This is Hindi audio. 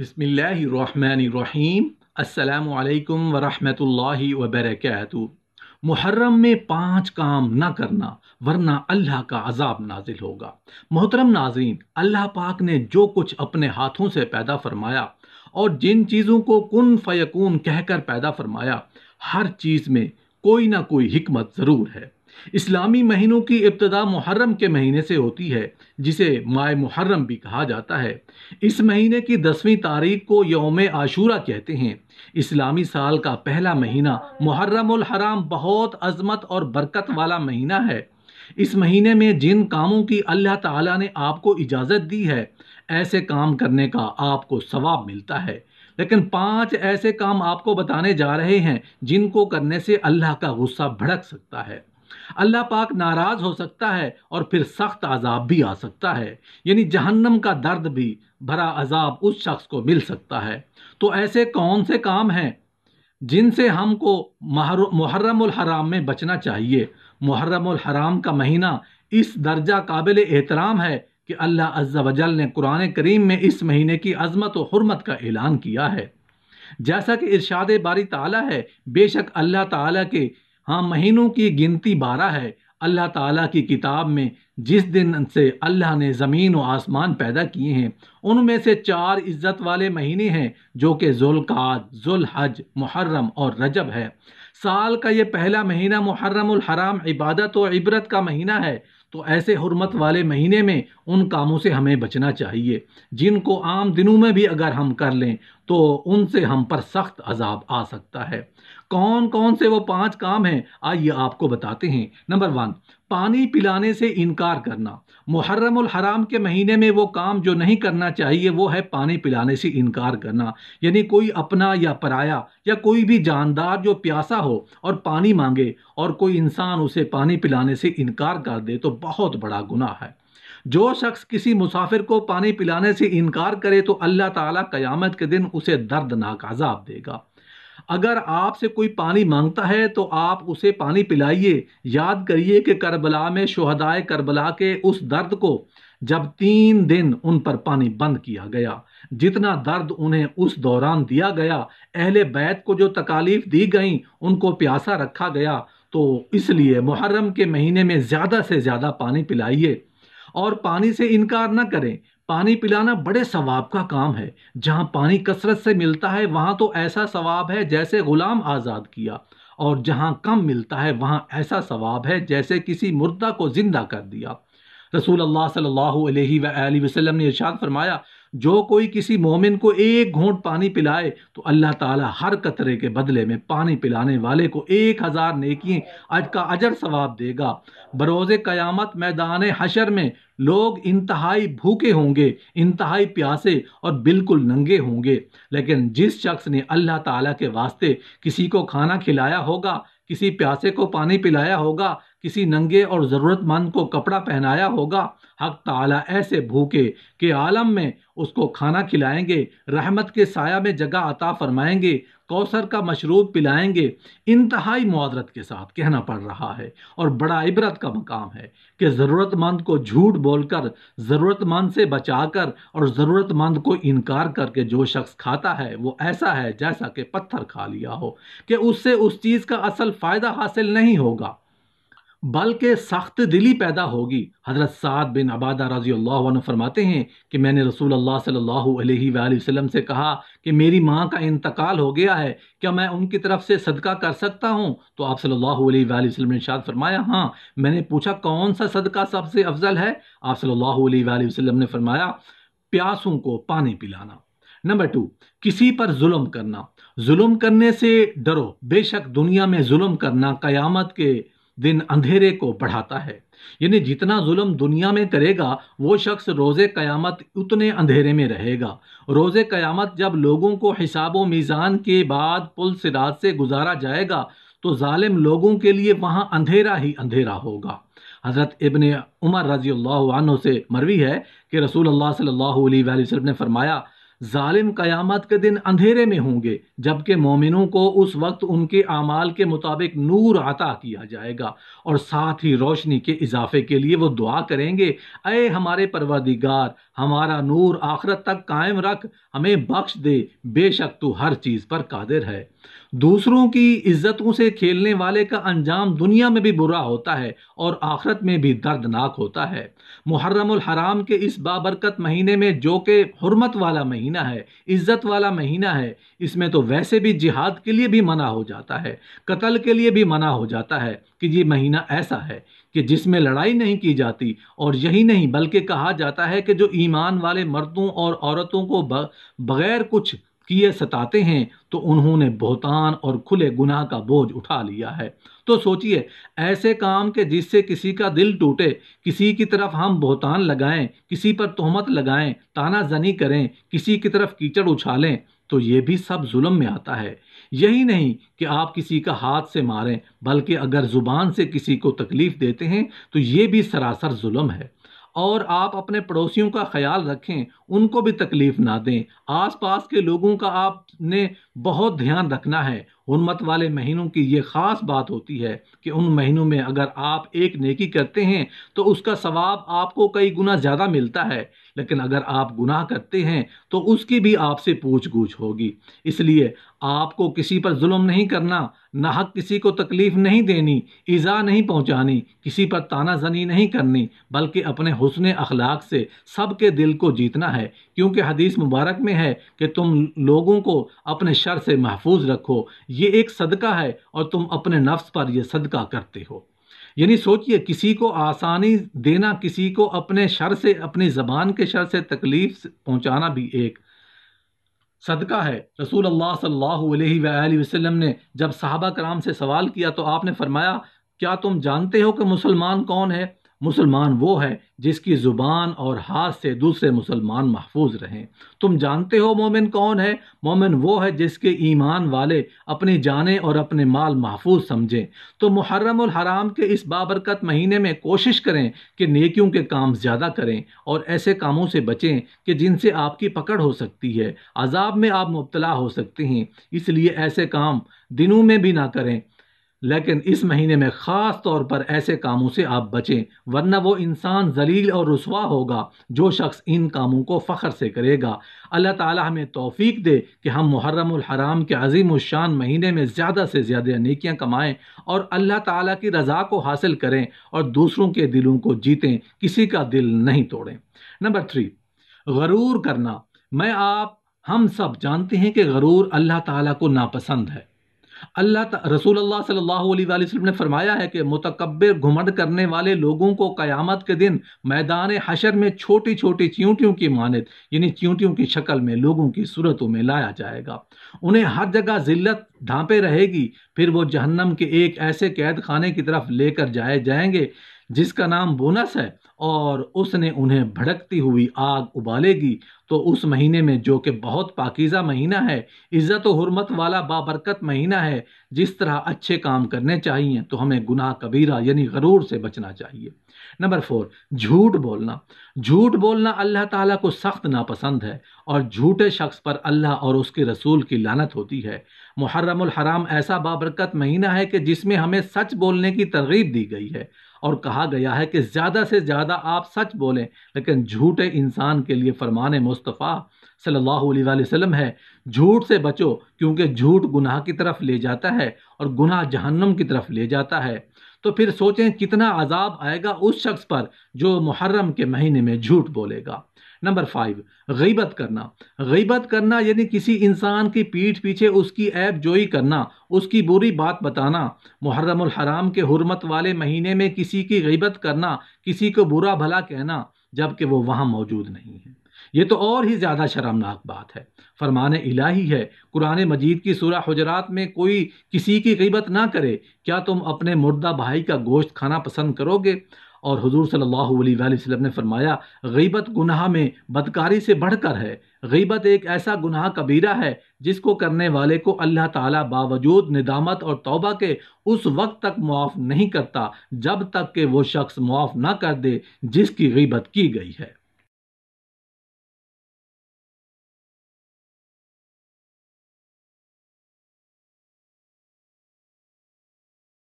बिसमीम् अल्लाम वरम वबरक मुहर्रम में पांच काम न करना वरना अल्लाह का अजाब नाजिल होगा मोहतरम नाजरीन अल्लाह पाक ने जो कुछ अपने हाथों से पैदा फरमाया और जिन चीज़ों को कन फ़यकून कहकर पैदा फरमाया हर चीज़ में कोई ना कोई हमत ज़रूर है इस्लामी महीनों की इब्तदा मुहर्रम के महीने से होती है जिसे माय मुहर्रम भी कहा जाता है इस महीने की दसवीं तारीख को योम आशूरा कहते हैं इस्लामी साल का पहला महीना मुहर्रम हराम बहुत अजमत और बरकत वाला महीना है इस महीने में जिन कामों की अल्लाह ताला ने आपको इजाज़त दी है ऐसे काम करने का आपको सवाब मिलता है लेकिन पांच ऐसे काम आपको बताने जा रहे हैं जिनको करने से अल्लाह का गुस्सा भड़क सकता है अल्लाह पाक नाराज हो सकता है और फिर सख्त अजाब भी आ सकता है यानी जहन्नम का दर्द भी भरा अजाब उस शख्स को मिल सकता है तो ऐसे कौन से काम हैं जिनसे हमको मुहर्रम हराम में बचना चाहिए मुहर्रम हराम का महीना इस दर्जा काबिल एहतराम है कि अल्लाह अज्जा वजल ने कुरान करीम में इस महीने की अजमत और हरमत का ऐलान किया है जैसा कि इरशाद बारी ताला है बेशक अल्लाह ताला के हाँ महीनों की गिनती बारह है अल्लाह ताला की किताब में जिस दिन से अल्लाह ने ज़मीन व आसमान पैदा किए हैं उनमें से चार इज़्ज़त वाले महीने हैं जो कि जुल्काद जुल्हज मुहर्रम और रजब है साल का ये पहला महीना मुहर्रम इबादत और इबरत का महीना है तो ऐसे हरमत वाले महीने में उन कामों से हमें बचना चाहिए जिनको आम दिनों में भी अगर हम कर लें तो उनसे हम पर सख्त अजाब आ सकता है कौन कौन से वो पांच काम हैं आइए आपको बताते हैं नंबर वन पानी पिलाने से इनकार करना मुहर्रम हराम के महीने में वो काम जो नहीं करना चाहिए वो है पानी पिलाने से इनकार करना यानी कोई अपना या पराया या कोई भी जानदार जो प्यासा हो और पानी मांगे और कोई इंसान उसे पानी पिलाने से इनकार कर दे तो बहुत बड़ा गुनाह है जो शख्स किसी मुसाफिर को पानी पिलाने से इनकार करे तो अल्लाह ताला क़यामत के दिन उसे दर्दनाक अजाब देगा अगर आपसे कोई पानी मांगता है तो आप उसे पानी पिलाइए याद करिए कि करबला में शहदाय करबला के उस दर्द को जब तीन दिन उन पर पानी बंद किया गया जितना दर्द उन्हें उस दौरान दिया गया अहले बैत को जो तकालीफ दी गई उनको प्यासा रखा गया तो इसलिए मुहर्रम के महीने में ज़्यादा से ज़्यादा पानी पिलाइए और पानी से इनकार न करें पानी पिलाना बड़े सवाब का काम है जहाँ पानी कसरत से मिलता है वहाँ तो ऐसा सवाब है जैसे गुलाम आज़ाद किया और जहाँ कम मिलता है वहाँ ऐसा सवाब है जैसे किसी मुर्दा को ज़िंदा कर दिया रसूल अल्लाह सल्लल्लाहु अलैहि वसल्लम ने इरशाद फरमाया जो कोई किसी मोमिन को एक घूंट पानी पिलाए तो अल्लाह ताला हर कतरे के बदले में पानी पिलाने वाले को एक हज़ार नेकी आज का अजर सवाब देगा बरोज़ क़यामत मैदान हशर में लोग इंतहाई भूखे होंगे इंतहाई प्यासे और बिल्कुल नंगे होंगे लेकिन जिस शख्स ने अल्लाह ताला के वास्ते किसी को खाना खिलाया होगा किसी प्यासे को पानी पिलाया होगा किसी नंगे और ज़रूरतमंद को कपड़ा पहनाया होगा हक ताला ऐसे भूखे के आलम में उसको खाना खिलाएंगे रहमत के साया में जगह अता फरमाएंगे कौसर का मशरूब पिलाएंगे इंतहाई मुआदरत के साथ कहना पड़ रहा है और बड़ा इबरत का मकाम है कि ज़रूरतमंद को झूठ बोलकर ज़रूरतमंद से बचाकर और ज़रूरतमंद को इनकार करके जो शख्स खाता है वो ऐसा है जैसा कि पत्थर खा लिया हो कि उससे उस चीज़ का असल फ़ायदा हासिल नहीं होगा बल्कि सख्त दिली पैदा होगी हज़रत साद बिन अबादा रजी अल्लाह फरमाते हैं कि मैंने रसूल अल्लाह सल्लल्लाहु अलैहि वसल्लम से कहा कि मेरी माँ का इंतकाल हो गया है क्या मैं उनकी तरफ से सदका कर सकता हूँ तो आप सल्लल्लाहु अलैहि वसल्लम ने शाद फरमाया हाँ मैंने पूछा कौन सा सदका सबसे अफजल है आप सल्लल्लाहु अलैहि वसल्लम ने फरमाया प्यासों को पानी पिलाना नंबर टू किसी पर जुल्म करना जुल्म करने से डरो बेशक दुनिया में जुल्म करना क़यामत के दिन अंधेरे को बढ़ाता है यानी जितना जुल्म दुनिया में करेगा वो शख्स रोज़े क़यामत उतने अंधेरे में रहेगा रोज़े क़यामत जब लोगों को हिसाब व मीज़ान के बाद पुल सिरात से गुजारा जाएगा तो ालिम लोगों के लिए वहाँ अंधेरा ही अंधेरा होगा हज़रत इबन उमर रजी अल्लाह से मरवी है कि रसूल अल्लाह सल्लल्लाहु अलैहि वसल्लम ने फरमाया ालिम क़यामत के दिन अंधेरे में होंगे जबकि मोमिनों को उस वक्त उनके अमाल के मुताबिक नूर अता किया जाएगा और साथ ही रोशनी के इजाफे के लिए वो दुआ करेंगे अय हमारे परवरदिगार हमारा नूर आखरत तक कायम रख हमें बख्श दे बेशक तू हर चीज़ पर कादिर है दूसरों की इज्जतों से खेलने वाले का अंजाम दुनिया में भी बुरा होता है और आखरत में भी दर्दनाक होता है मुहर्रमुल हराम के इस बाबरकत महीने में जो कि हरमत वाला महीना है इज्जत वाला महीना है इसमें तो वैसे भी जिहाद के लिए भी मना हो जाता है कत्ल के लिए भी मना हो जाता है कि ये महीना ऐसा है कि जिसमें लड़ाई नहीं की जाती और यही नहीं बल्कि कहा जाता है कि जो ईमान वाले मर्दों और औरतों को बगैर कुछ किए सताते हैं तो उन्होंने बहुतान और खुले गुनाह का बोझ उठा लिया है तो सोचिए ऐसे काम के जिससे किसी का दिल टूटे किसी की तरफ हम बहुतान लगाएं किसी पर तोहमत लगाएं जनी करें किसी की तरफ कीचड़ उछालें तो ये भी सब जुल्म में आता है यही नहीं कि आप किसी का हाथ से मारें बल्कि अगर ज़ुबान से किसी को तकलीफ़ देते हैं तो ये भी सरासर जुल्म है और आप अपने पड़ोसियों का ख्याल रखें उनको भी तकलीफ़ ना दें आसपास के लोगों का आपने बहुत ध्यान रखना है उन्मत वाले महीनों की ये ख़ास बात होती है कि उन महीनों में अगर आप एक नेकी करते हैं तो उसका सवाब आपको कई गुना ज़्यादा मिलता है लेकिन अगर आप गुनाह करते हैं तो उसकी भी आपसे पूछ गूछ होगी इसलिए आपको किसी पर जुल्म नहीं करना नाहक किसी को तकलीफ़ नहीं देनी ईज़ा नहीं पहुंचानी किसी पर ताना जनी नहीं करनी बल्कि अपने हसन अखलाक से सबके दिल को जीतना है क्योंकि हदीस मुबारक में है कि तुम लोगों को अपने शर से महफूज रखो ये एक सदका है और तुम अपने नफ्स पर यह सदका करते हो यानी सोचिए किसी को आसानी देना किसी को अपने शर से अपनी ज़बान के शर से तकलीफ पहुंचाना भी एक सदका है रसूल अल्लाह सल्लल्लाहु अलैहि वसल्लम ने जब साहबा कराम से सवाल किया तो आपने फरमाया क्या तुम जानते हो कि मुसलमान कौन है मुसलमान वो है जिसकी ज़ुबान और हाथ से दूसरे मुसलमान महफूज रहें तुम जानते हो मोमिन कौन है मोमिन वो है जिसके ईमान वाले अपनी जानें और अपने माल महफूज समझें तो मुहर्रम हराम के इस बाबरकत महीने में कोशिश करें कि नेकियों के काम ज़्यादा करें और ऐसे कामों से बचें कि जिनसे आपकी पकड़ हो सकती है अजाब में आप मुबतला हो सकते हैं इसलिए ऐसे काम दिनों में भी ना करें लेकिन इस महीने में ख़ास तौर पर ऐसे कामों से आप बचें वरना वो इंसान जलील और रसवा होगा जो शख्स इन कामों को फ़ख्र से करेगा अल्लाह ताला हमें तौफीक दे कि हम मुहर्रम हराम के अजीम शान महीने में ज़्यादा से ज़्यादा नेकियां कमाएं और अल्लाह ताला की रज़ा को हासिल करें और दूसरों के दिलों को जीतें किसी का दिल नहीं तोड़ें नंबर थ्री गरूर करना मैं आप हम सब जानते हैं कि गरूर अल्लाह ताला को नापसंद है अल्लाह रसूल अल्लाह सल्लल्लाहु अलैहि वसल्लम ने फरमाया है कि मुतकबर घुमंड करने वाले लोगों को क़यामत के दिन मैदान हशर में छोटी छोटी चींटियों की मानत यानी चींटियों की शक्ल में लोगों की सूरतों में लाया जाएगा उन्हें हर जगह ज़िल्लत ढांपे रहेगी फिर वो जहन्नम के एक ऐसे कैद खाने की तरफ लेकर जाए जाएंगे जिसका नाम बोनस है और उसने उन्हें भड़कती हुई आग उबालेगी तो उस महीने में जो कि बहुत पाकिज़ा महीना है इज़्ज़त हरमत वाला बाबरकत महीना है जिस तरह अच्छे काम करने चाहिए तो हमें गुनाह कबीरा यानी गरूर से बचना चाहिए नंबर फोर झूठ बोलना झूठ बोलना अल्लाह ताला को सख्त नापसंद है और झूठे शख्स पर अल्लाह और उसके रसूल की लानत होती है मुहर्रम हराम ऐसा बाबरकत महीना है कि जिसमें हमें सच बोलने की तरगीब दी गई है और कहा गया है कि ज़्यादा से ज़्यादा आप सच बोलें लेकिन झूठे इंसान के लिए फरमान मुस्त मुस्तफ़ा सल्लल्लाहु अलैहि वसल्लम है झूठ से बचो क्योंकि झूठ गुनाह की तरफ ले जाता है और गुनाह जहन्नम की तरफ ले जाता है तो फिर सोचें कितना अजाब आएगा उस शख्स पर जो मुहर्रम के महीने में झूठ बोलेगा नंबर फाइव गईबत करना गईबत करना यानी किसी इंसान की पीठ पीछे उसकी ऐप जोई करना उसकी बुरी बात बताना मुहर्रम हराम के हरमत वाले महीने में किसी की गईबत करना किसी को बुरा भला कहना जबकि वो वहाँ मौजूद नहीं है ये तो और ही ज़्यादा शर्मनाक बात है फरमान इलाही है कुरान मजीद की सूरह हजरात में कोई किसी की गिबत ना करे क्या तुम अपने मुर्दा भाई का गोश्त खाना पसंद करोगे और हुजूर सल्लल्लाहु अलैहि वसल्लम ने फरमाया गीबत गुनाह में बदकारी से बढ़कर है गीबत एक ऐसा गुनाह कबीरा है जिसको करने वाले को अल्लाह ताला बावजूद निदामत और तौबा के उस वक्त तक मुआफ़ नहीं करता जब तक कि वो शख्स मुआफ़ ना कर दे जिसकी गीबत की गई है